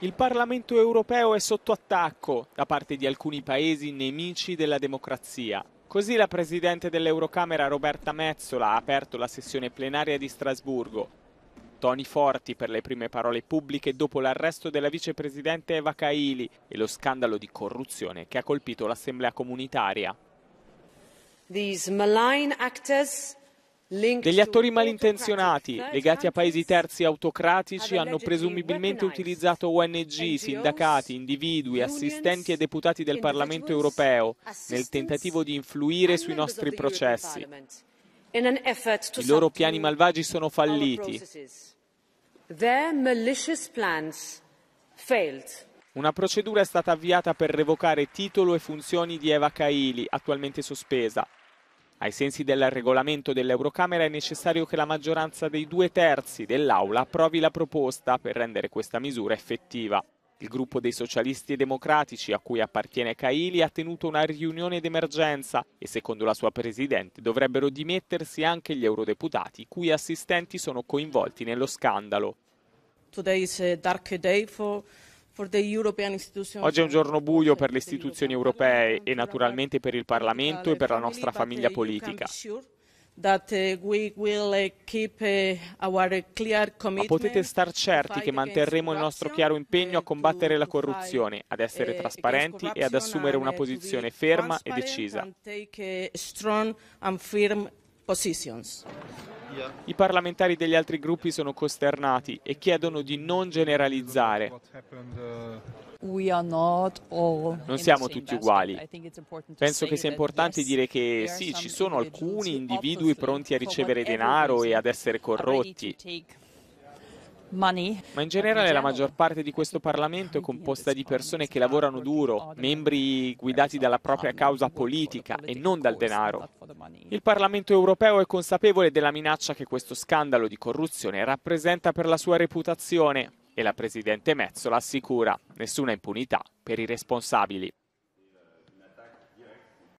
Il Parlamento europeo è sotto attacco da parte di alcuni paesi nemici della democrazia. Così la Presidente dell'Eurocamera Roberta Mezzola ha aperto la sessione plenaria di Strasburgo. Toni forti per le prime parole pubbliche dopo l'arresto della vicepresidente Eva Kaili e lo scandalo di corruzione che ha colpito l'Assemblea comunitaria. These malign actors degli attori malintenzionati, legati a paesi terzi autocratici, hanno presumibilmente utilizzato ONG, sindacati, individui, assistenti e deputati del Parlamento europeo nel tentativo di influire sui nostri processi. I loro piani malvagi sono falliti. Una procedura è stata avviata per revocare titolo e funzioni di Eva Kaili, attualmente sospesa, ai sensi del regolamento dell'Eurocamera è necessario che la maggioranza dei due terzi dell'Aula approvi la proposta per rendere questa misura effettiva. Il gruppo dei socialisti e democratici a cui appartiene Caili ha tenuto una riunione d'emergenza e secondo la sua presidente dovrebbero dimettersi anche gli eurodeputati i cui assistenti sono coinvolti nello scandalo. Today is a eh, dark day for Oggi è un giorno buio per le istituzioni europee e naturalmente per il Parlamento e per la nostra famiglia politica. Uh, uh, uh, Ma potete star certi che manterremo il nostro chiaro impegno a combattere la corruzione, ad essere trasparenti e ad assumere una posizione ferma e decisa positions. I parlamentari degli altri gruppi sono costernati e chiedono di non generalizzare. Non siamo tutti uguali. Penso che sia importante dire che sì, ci sono alcuni individui pronti a ricevere denaro e ad essere corrotti. Ma in generale la maggior parte di questo Parlamento è composta di persone che lavorano duro, membri guidati dalla propria causa politica e non dal denaro. Il Parlamento europeo è consapevole della minaccia che questo scandalo di corruzione rappresenta per la sua reputazione e la Presidente Mezzo l'assicura, nessuna impunità per i responsabili.